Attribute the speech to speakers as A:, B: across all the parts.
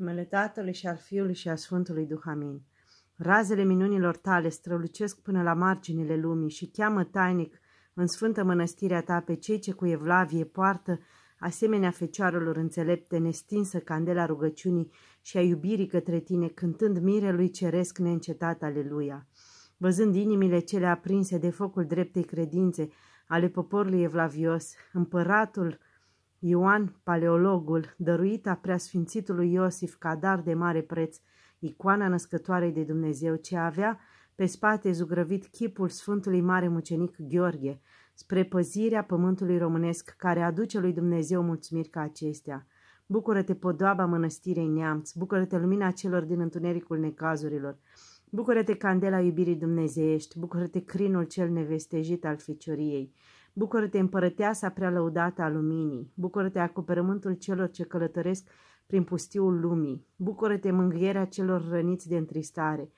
A: numele Tatălui și al Fiului și al Sfântului Duhamin. Razele minunilor tale strălucesc până la marginile lumii și cheamă tainic în sfântă mănăstirea ta pe cei ce cu evlavie poartă, asemenea fecioarelor înțelepte, nestinsă candela rugăciunii și a iubirii către tine, cântând mirelui ceresc neîncetat, aleluia. Văzând inimile cele aprinse de focul dreptei credințe ale poporului evlavios, împăratul Ioan, paleologul, a preasfințitului Iosif ca dar de mare preț, icoana născătoarei de Dumnezeu, ce avea pe spate zugrăvit chipul Sfântului Mare Mucenic Gheorghe, spre păzirea pământului românesc, care aduce lui Dumnezeu mulțumiri ca acestea. Bucură-te, podoaba mănăstirei neamț, bucură-te, lumina celor din întunericul necazurilor, bucură-te, candela iubirii dumnezeiești, bucură-te, crinul cel nevestejit al fecioriei, Bucură-te, împărăteasa prealăudată a luminii, bucură-te, acoperământul celor ce călătoresc prin pustiul lumii, bucură-te, mângâierea celor răniți de întristare,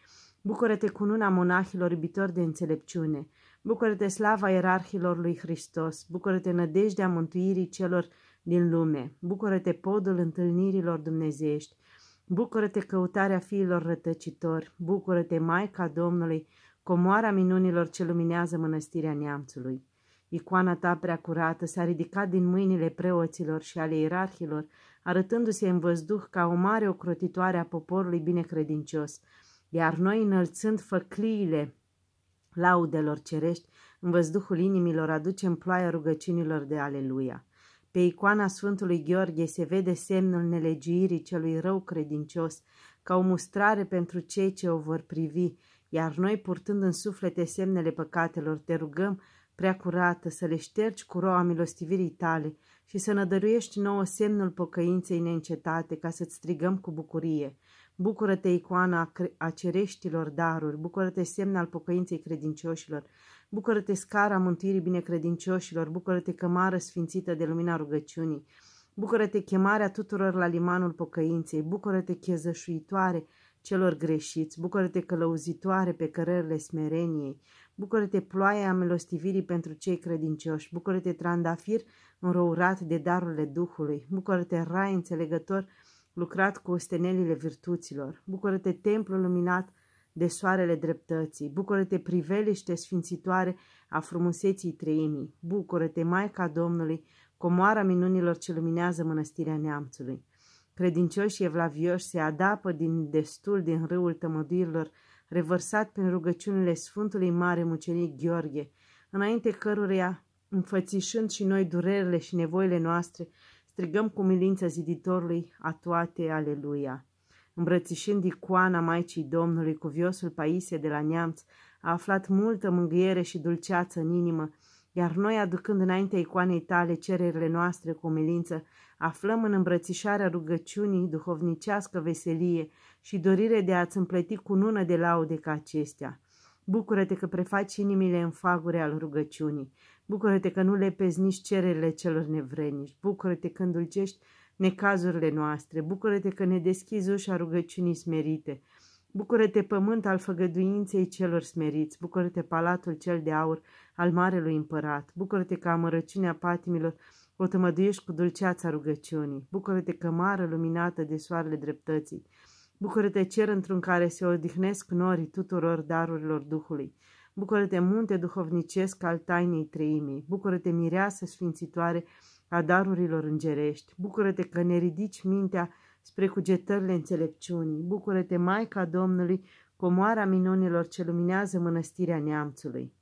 A: bucură-te, cununa monahilor iubitori de înțelepciune, bucură-te, slava ierarhilor lui Hristos, bucură-te, nădejdea mântuirii celor din lume, bucură-te, podul întâlnirilor dumnezeiești, bucură-te, căutarea fiilor rătăcitori, bucură-te, Maica Domnului, comoara minunilor ce luminează mănăstirea neamțului. Icoana ta prea curată s-a ridicat din mâinile preoților și ale ierarhilor, arătându-se în văzduh ca o mare ocrotitoare a poporului binecredincios, iar noi înălțând făcliile laudelor cerești, în văzduhul inimilor aducem ploaia rugăciunilor de aleluia. Pe icoana Sfântului Gheorghe se vede semnul nelegiuirii celui rău credincios, ca o mustrare pentru cei ce o vor privi, iar noi, purtând în suflete semnele păcatelor, te rugăm prea curată, să le ștergi cu roa milostivirii tale și să nădăruiești nouă semnul pocăinței neîncetate ca să-ți strigăm cu bucurie. Bucură-te, icoana a cereștilor daruri, bucură-te, semn al pocăinței credincioșilor, bucură-te, scara mântuirii binecredincioșilor, bucură-te, cămară sfințită de lumina rugăciunii, bucură-te, chemarea tuturor la limanul pocăinței, bucură-te, chezășuitoare, celor greșiți, bucură-te călăuzitoare pe cărările smereniei, bucură-te ploaia a milostivirii pentru cei credincioși, bucură-te trandafir înrourat de darurile Duhului, bucură-te rai înțelegător lucrat cu ostenelile virtuților, bucură-te templu luminat de soarele dreptății, bucură-te priveliște sfințitoare a frumuseții treimii, bucură-te Maica Domnului, comoara minunilor ce luminează mănăstirea neamțului și evlavioși se adapă din destul din râul tămăduirilor revărsat prin rugăciunile Sfântului Mare Mucenic Gheorghe, înainte căruia, înfățișând și noi durerile și nevoile noastre, strigăm cu milința ziditorului a toate aleluia. Îmbrățișând icoana Maicii Domnului cu viosul de la Neamț, a aflat multă mângâiere și dulceață în inimă, iar noi, aducând înaintea icoanei tale cererile noastre cu milință, aflăm în îmbrățișarea rugăciunii duhovnicească veselie și dorire de a-ți împleti cu nună de laude ca acestea. Bucură-te că prefaci inimile în fagure al rugăciunii. Bucură-te că nu lepezi nici cererile celor nevrenici. Bucură-te că îndulcești necazurile noastre. Bucură-te că ne deschizi ușa rugăciunii smerite. Bucură-te pământ al făgăduinței celor smeriți, bucură-te palatul cel de aur al marelui împărat, bucură-te că amărăciunea patimilor Potămăduiești cu dulceața rugăciunii, bucură-te cămară luminată de soarele dreptății, bucură-te cer într-un care se odihnesc norii tuturor darurilor Duhului, bucură-te munte duhovnicesc al tainei treimii, bucură-te mireasă sfințitoare a darurilor îngerești, bucură-te că ne ridici mintea spre cugetările înțelepciunii, bucură-te Maica Domnului, comoara minunilor ce luminează mănăstirea neamțului.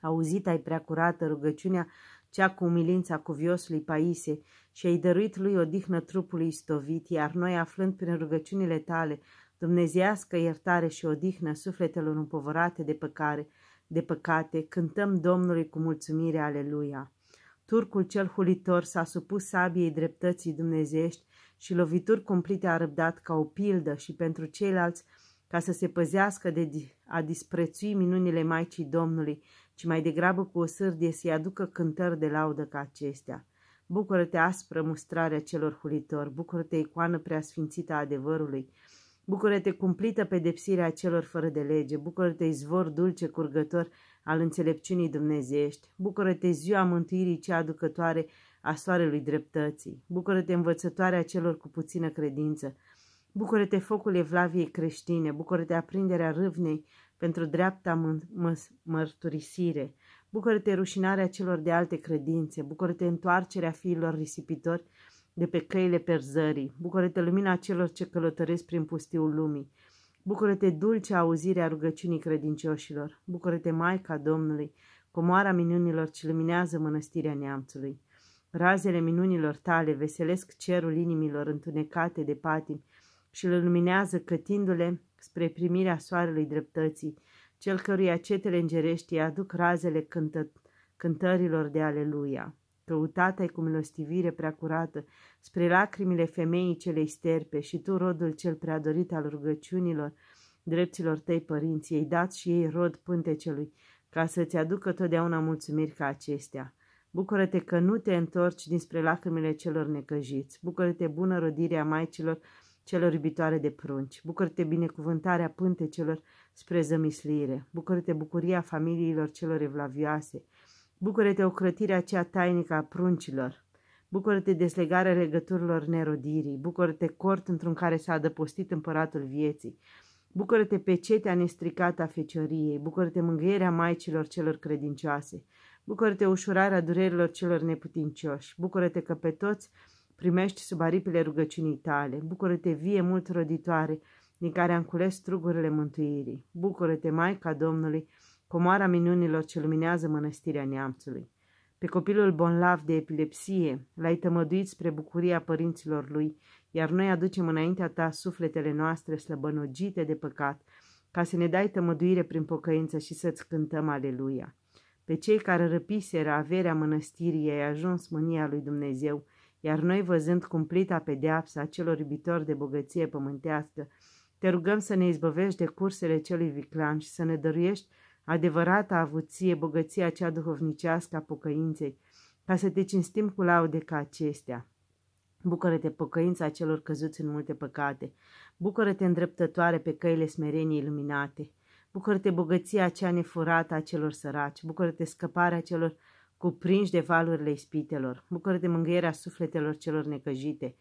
A: Auzit ai prea curată rugăciunea cea cu umilința cuviosului Paise și ai dăruit lui odihnă trupului istovit, iar noi, aflând prin rugăciunile tale, dumnezească iertare și odihnă sufletelor împovărate de păcare, de păcate, cântăm Domnului cu mulțumire, aleluia. Turcul cel hulitor s-a supus sabiei dreptății dumnezești și lovituri cumplite a răbdat ca o pildă și pentru ceilalți ca să se păzească de a disprețui minunile Maicii Domnului ci mai degrabă cu o sârdie să-i aducă cântări de laudă ca acestea. Bucură-te aspră mustrarea celor hulitori, bucură-te icoană preasfințită a adevărului, bucură-te cumplită pedepsirea celor fără de lege, bucură-te izvor dulce curgător al înțelepciunii dumnezeiești, bucură-te ziua mântuirii cea aducătoare a soarelui dreptății, bucură-te învățătoarea celor cu puțină credință, Bucură-te focul evlaviei creștine, bucură-te aprinderea râvnei pentru dreapta mărturisire, bucură-te rușinarea celor de alte credințe, bucură-te întoarcerea fiilor risipitori de pe căile perzării, bucură-te lumina celor ce călătoresc prin pustiul lumii, bucură-te dulcea auzirea rugăciunii credincioșilor, bucură-te Maica Domnului, comoara minunilor ce luminează mănăstirea neamțului. Razele minunilor tale veselesc cerul inimilor întunecate de patimi, și îl luminează cătindu le spre primirea soarelui dreptății, cel căruia cetele îngerești aduc razele cântă cântărilor de aleluia. Căutată-i cu milostivire prea curată spre lacrimile femeii celei sterpe și tu, rodul cel prea dorit al rugăciunilor, dreptilor tăi părinții, ei dat și ei rod pântecelui, ca să-ți aducă totdeauna mulțumiri ca acestea. Bucură-te că nu te întorci dinspre lacrimile celor necăjiți. Bucură-te bună rodirea maicilor celor iubitoare de prunci. Bucură-te binecuvântarea pântecelor spre zămislire. Bucură-te bucuria familiilor celor evlavioase. Bucură-te ocrătirea cea tainică a pruncilor. Bucură-te deslegarea legăturilor nerodirii. Bucură-te cort într-un care s-a adăpostit împăratul vieții. Bucură-te pecetea nestricată a fecioriei. Bucură-te mângâierea maicilor celor credincioase. Bucură-te ușurarea durerilor celor neputincioși. Bucură-te că pe toți primești sub aripile rugăciunii tale. Bucură-te vie mult roditoare, din care am cules strugurile mântuirii. Bucură-te, Maica Domnului, comoara minunilor ce luminează mănăstirea neamțului. Pe copilul bonlav de epilepsie l-ai tămăduit spre bucuria părinților lui, iar noi aducem înaintea ta sufletele noastre slăbănogite de păcat, ca să ne dai tămăduire prin pocăință și să-ți cântăm aleluia. Pe cei care răpiseră averea mănăstirii ai ajuns mânia lui Dumnezeu, iar noi văzând cumplita pedeapsa celor iubitori de bogăție pământească, te rugăm să ne izbăvești de cursele celui viclan și să ne dăruiești adevărata avuție, bogăția cea duhovnicească a pocăinței, ca să te cinstim cu laude ca acestea. Bucură-te, pocăința celor căzuți în multe păcate, bucură-te îndreptătoare pe căile smereniei iluminate, bucură-te bogăția cea nefurată a celor săraci, bucură-te scăparea celor cuprinși de valurile ispitelor. Bucură-te mângâierea sufletelor celor necăjite.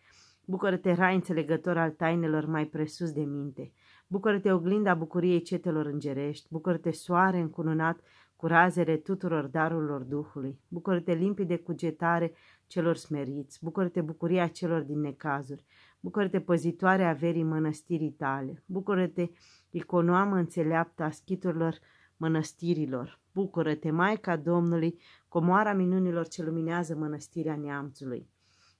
A: Bucură-te, rai înțelegător al tainelor mai presus de minte. Bucură-te, oglinda bucuriei cetelor îngerești. Bucură-te, soare încununat cu razele tuturor darurilor Duhului. Bucură-te, limpide cugetare celor smeriți. Bucură-te, bucuria celor din necazuri. Bucură-te, păzitoare a verii mănăstirii tale. Bucură-te, iconoamă înțeleaptă a schiturilor mănăstirilor. Bucură-te, Maica Domnului, comoara minunilor ce luminează mănăstirea neamțului.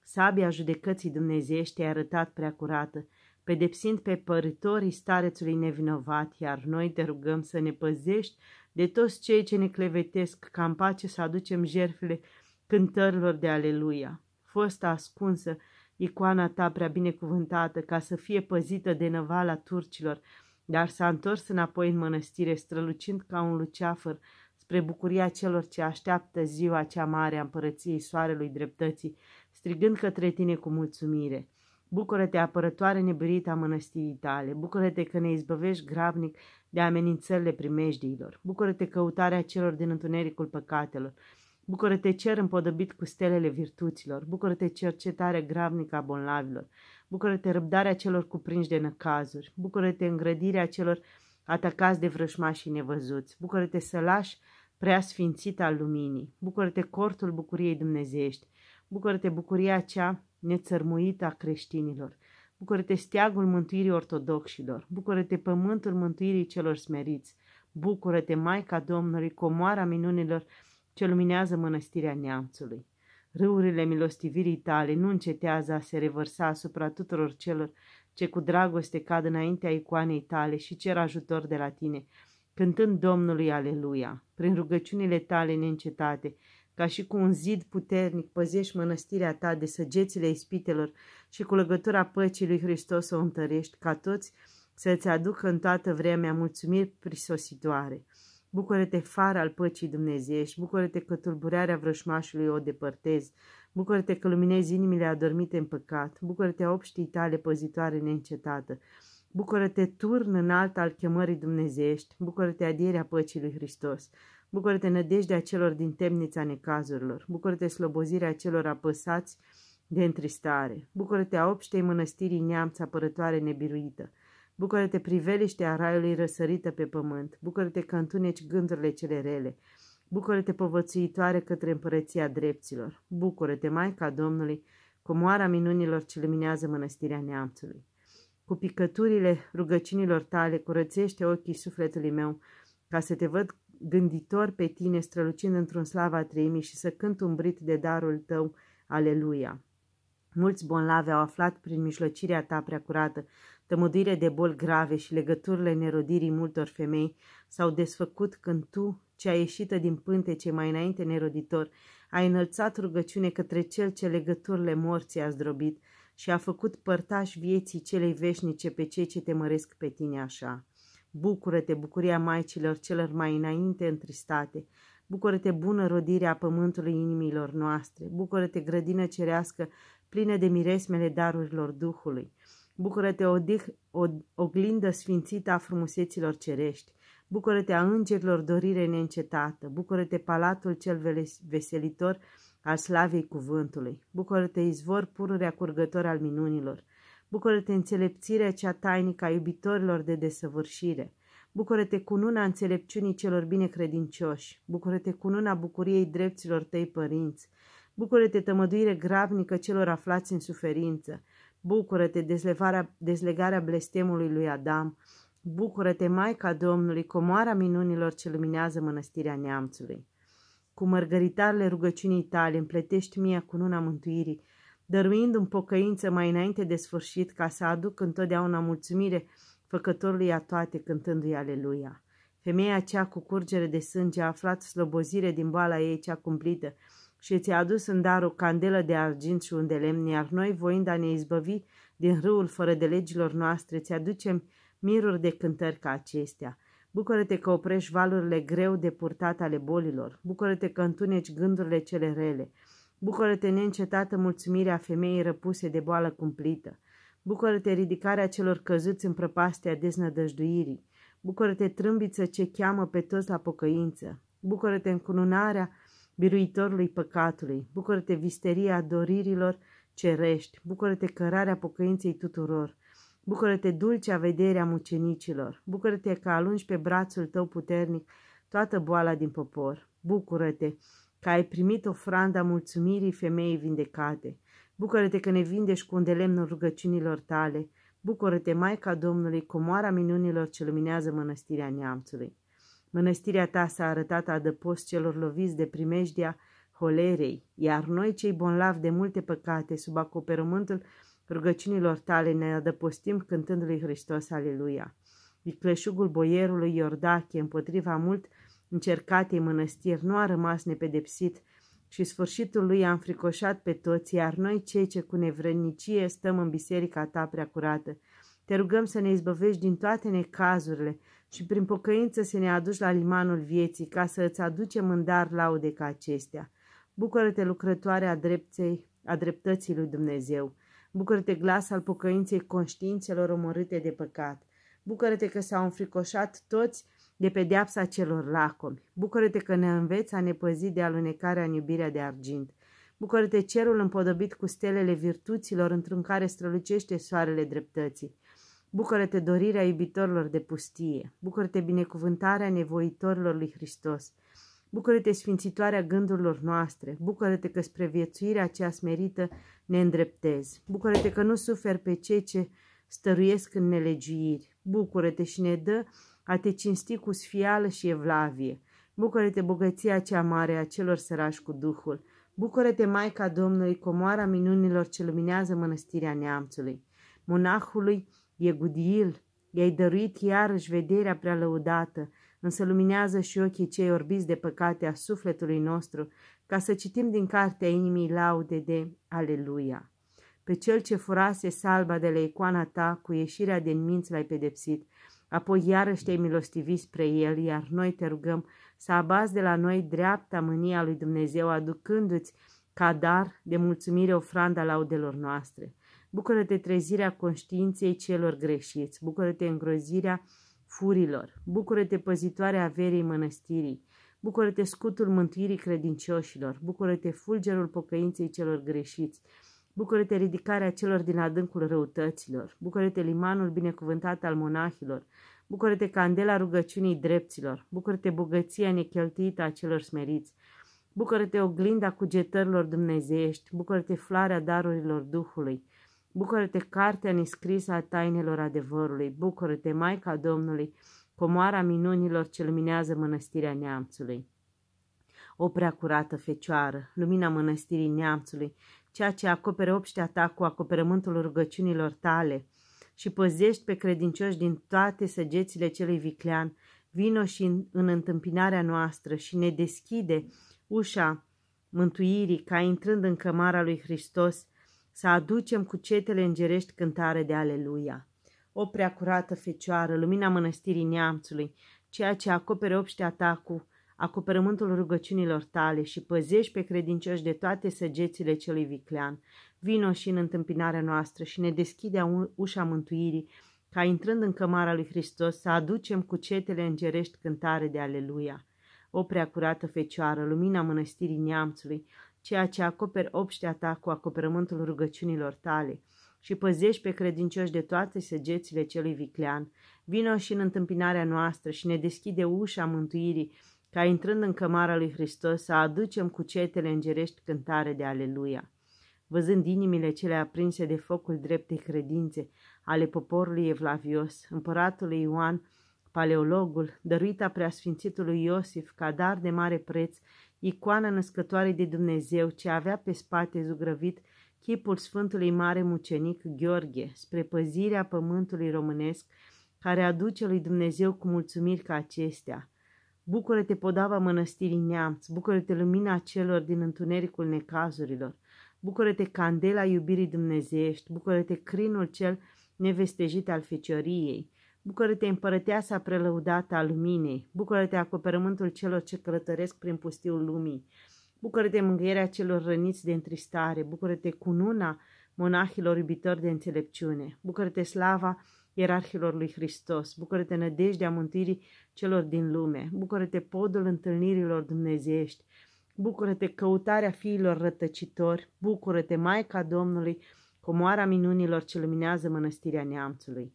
A: Sabia judecății dumnezeiești a arătat prea curată, pedepsind pe păritorii starețului nevinovat, iar noi te rugăm să ne păzești de toți cei ce ne clevetesc, ca în pace să aducem jertfele cântărilor de aleluia. Fosta ascunsă, icoana ta prea binecuvântată, ca să fie păzită de năvala turcilor, dar s-a întors înapoi în mănăstire, strălucind ca un luceafăr, spre bucuria celor ce așteaptă ziua cea mare a împărăției soarelui dreptății, strigând către tine cu mulțumire. Bucură-te, apărătoare nebărită a mănăstirii tale, bucură-te că ne izbăvești grabnic de amenințările primejdiilor, bucură-te căutarea celor din întunericul păcatelor, bucură-te cer împodobit cu stelele virtuților, bucură-te cercetarea grabnică a bolnavilor, bucură-te răbdarea celor cuprinși de năcazuri, bucură-te îngrădirea celor atacați de vrășmașii nevăzuți, bucură-te să lași prea sfințită al luminii, bucură-te cortul bucuriei dumnezeiești, bucură-te bucuria cea nețărmuită a creștinilor, bucură-te steagul mântuirii ortodoxilor, bucură-te pământul mântuirii celor smeriți, bucură-te Maica Domnului, comoara minunilor ce luminează mănăstirea neamțului. Râurile milostivirii tale nu încetează a se revărsa asupra tuturor celor ce cu dragoste cad înaintea icoanei tale și cer ajutor de la tine, cântând Domnului Aleluia, prin rugăciunile tale neîncetate, ca și cu un zid puternic păzești mănăstirea ta de săgețile ispitelor și cu legătura păcii lui Hristos o întărești, ca toți să-ți aducă în toată vremea mulțumiri prisositoare. Bucură-te, far al păcii dumnezeiești, bucură-te că tulburarea vrășmașului o depărtezi, bucură-te că luminezi inimile adormite în păcat, bucură-te obștii tale păzitoare neîncetată, Bucură-te, turn alt al chemării dumnezeiești, bucură-te, adierea păcii lui Hristos, bucură-te, nădejdea celor din temnița necazurilor, bucură-te, slobozirea celor apăsați de întristare, bucură-te, a obștei mănăstirii neamț apărătoare nebiruită, bucură-te, priveliștea raiului răsărită pe pământ, bucură-te că întuneci gândurile cele rele, bucură-te, povățuitoare către împărăția drepților, bucură-te, Maica Domnului, comoara minunilor ce luminează mănăstirea neamțului. Cu picăturile rugăcinilor tale curățește ochii sufletului meu, ca să te văd gânditor pe tine strălucind într-un slava treimii și să cânt umbrit de darul tău, aleluia. Mulți bonlave au aflat prin mijlocirea ta prea curată, tămăduire de boli grave și legăturile nerodirii multor femei s-au desfăcut când tu, ce ai ieșită din ce mai înainte neroditor, ai înălțat rugăciune către cel ce legăturile morții a zdrobit, și a făcut părtași vieții celei veșnice pe cei ce te măresc pe tine așa. Bucură-te, bucuria maicilor celor mai înainte întristate, bucură-te bună rodirea pământului inimilor noastre, bucură-te grădină cerească plină de miresmele darurilor Duhului, bucură-te oglindă sfințită a frumuseților cerești, bucură-te a îngerilor dorire neîncetată, bucură-te palatul cel veselitor al slavei cuvântului. Bucură-te, izvor pururea curgător al minunilor. Bucură-te, înțelepțirea cea tainică a iubitorilor de desăvârșire. Bucură-te, cununa înțelepciunii celor binecredincioși. Bucură-te, cununa bucuriei drepților tăi părinți. Bucură-te, tămăduire grabnică celor aflați în suferință. Bucură-te, dezlegarea blestemului lui Adam. Bucură-te, Maica Domnului, comoara minunilor ce luminează mănăstirea neamțului. Cu mărgăritarele rugăciunii tale împletești mie cununa mântuirii, dăruindu-mi pocăință mai înainte de sfârșit ca să aduc întotdeauna mulțumire făcătorului a toate cântându-i aleluia. Femeia cea cu curgere de sânge a aflat slobozire din boala ei cea cumplită și ți-a adus în dar o candelă de argint și un de lemn, iar noi, voind a ne izbăvi din râul fără de legilor noastre, ți aducem miruri de cântări ca acestea. Bucură-te că oprești valurile greu de purtat ale bolilor. Bucură-te că întuneci gândurile cele rele. Bucură-te neîncetată mulțumirea femeii răpuse de boală cumplită. Bucură-te ridicarea celor căzuți în prăpastea deznădăjduirii. Bucură-te trâmbiță ce cheamă pe toți la pocăință. Bucură-te încununarea biruitorului păcatului. Bucură-te visteria doririlor cerești. Bucură-te cărarea pocăinței tuturor. Bucură-te, dulcea vederea mucenicilor, bucură-te că alungi pe brațul tău puternic toată boala din popor. Bucură-te că ai primit ofranda mulțumirii femeii vindecate. Bucură-te că ne vindești cu un rugăciunilor tale. Bucură-te, Maica Domnului, comoara minunilor ce luminează mănăstirea neamțului. Mănăstirea ta s-a arătat adăpost celor loviți de primejdia holerei, iar noi, cei bonlavi de multe păcate, sub acoperământul Rugăciunilor tale ne adăpostim cântând lui Hristos, aleluia. Vicleșugul boierului Iordache, împotriva mult încercatei mănăstiri, nu a rămas nepedepsit și sfârșitul lui a înfricoșat pe toți, iar noi cei ce cu nevrănicie stăm în biserica ta prea curată. Te rugăm să ne izbăvești din toate necazurile și prin pocăință să ne aduci la limanul vieții ca să îți aducem în dar laude ca acestea. Bucură-te lucrătoare a a dreptății lui Dumnezeu! Bucură-te glas al pocăinței conștiințelor omorâte de păcat. Bucură-te că s-au înfricoșat toți de pedeapsa celor lacomi. Bucură-te că ne înveți a ne păzi de alunecarea în iubirea de argint. Bucură-te cerul împodobit cu stelele virtuților într-un care strălucește soarele dreptății. Bucură-te dorirea iubitorilor de pustie. Bucură-te binecuvântarea nevoitorilor lui Hristos. Bucură-te, sfințitoarea gândurilor noastre, bucură-te că spre viețuirea cea smerită ne îndreptezi, bucură-te că nu suferi pe cei ce stăruiesc în nelegiuiri, bucură-te și ne dă a te cinsti cu sfială și evlavie, bucură-te bogăția cea mare a celor sărași cu Duhul, bucură-te Maica Domnului, comoara minunilor ce luminează mănăstirea neamțului, monahului Egudiil, i-ai dăruit iarăși vederea prea lăudată, însă luminează și ochii cei orbiți de păcate a sufletului nostru, ca să citim din cartea inimii laude de Aleluia. Pe cel ce furase salba de la icoana ta, cu ieșirea din minți l-ai pedepsit, apoi iarăși te-ai milostivit spre el, iar noi te rugăm să abazi de la noi dreapta mânia lui Dumnezeu, aducându-ți ca dar de mulțumire ofranda laudelor noastre. Bucură-te trezirea conștiinței celor greșiți, bucură-te îngrozirea furilor, bucură-te păzitoare a verii mănăstirii, bucură-te scutul mântuirii credincioșilor, bucură-te fulgerul pocăinței celor greșiți, bucură-te ridicarea celor din adâncul răutăților, bucură-te limanul binecuvântat al monahilor, bucură-te candela rugăciunii drepților, bucură-te bogăția necheltuită a celor smeriți, bucură-te oglinda cugetărilor dumnezeiești, bucură-te floarea darurilor Duhului, Bucură-te, cartea nescrisă a tainelor adevărului, bucură-te, Maica Domnului, comoara minunilor ce luminează mănăstirea neamțului. O prea curată fecioară, lumina mănăstirii neamțului, ceea ce acopere obștea ta cu acoperământul rugăciunilor tale și păzești pe credincioși din toate săgețile celui viclean, vino și în, în întâmpinarea noastră și ne deschide ușa mântuirii ca intrând în cămara lui Hristos să aducem cu cetele îngerești cântare de Aleluia. O prea curată fecioară, lumina mănăstirii neamțului, ceea ce acopere obștea ta cu acoperământul rugăciunilor tale și păzești pe credincioși de toate săgețile celui viclean. Vino și în întâmpinarea noastră și ne deschide ușa mântuirii, ca intrând în cămara lui Hristos să aducem cu cetele îngerești cântare de Aleluia. O prea curată fecioară, lumina mănăstirii neamțului, ceea ce acoperi obștea ta cu acoperământul rugăciunilor tale și păzești pe credincioși de toate săgețile celui viclean. Vino și în întâmpinarea noastră și ne deschide ușa mântuirii, ca intrând în cămara lui Hristos să aducem cu cetele îngerești cântare de Aleluia. Văzând inimile cele aprinse de focul dreptei credințe ale poporului evlavios, împăratului Ioan, paleologul, dăruita preasfințitului Iosif ca dar de mare preț icoana născătoare de Dumnezeu ce avea pe spate zugrăvit chipul Sfântului Mare Mucenic Gheorghe spre păzirea pământului românesc care aduce lui Dumnezeu cu mulțumiri ca acestea. Bucură-te podava mănăstirii neamți, bucură-te lumina celor din întunericul necazurilor, bucură-te candela iubirii dumnezeiești, bucură-te crinul cel nevestejit al fecioriei, Bucură-te, împărăteasa prelăudată a luminei, bucură-te acoperământul celor ce călătoresc prin pustiul lumii, bucură-te mângâierea celor răniți de întristare, bucură-te cununa monahilor iubitori de înțelepciune, bucură-te slava ierarhilor lui Hristos, bucură-te nădejdea mântuirii celor din lume, bucură-te podul întâlnirilor dumnezeiești, bucură-te căutarea fiilor rătăcitori, bucură-te Maica Domnului, comoara minunilor ce luminează mănăstirea neamțului.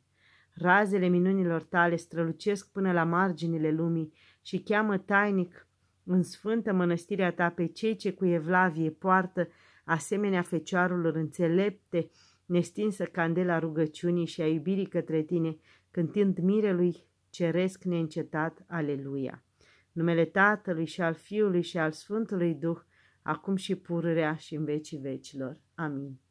A: Razele minunilor tale strălucesc până la marginile lumii și cheamă tainic în sfântă mănăstirea ta pe cei ce cu evlavie poartă, asemenea fecioarelor înțelepte, nestinsă candela rugăciunii și a iubirii către tine, cântând mirelui ceresc neîncetat, aleluia. Numele Tatălui și al Fiului și al Sfântului Duh, acum și pururea și în vecii vecilor. Amin.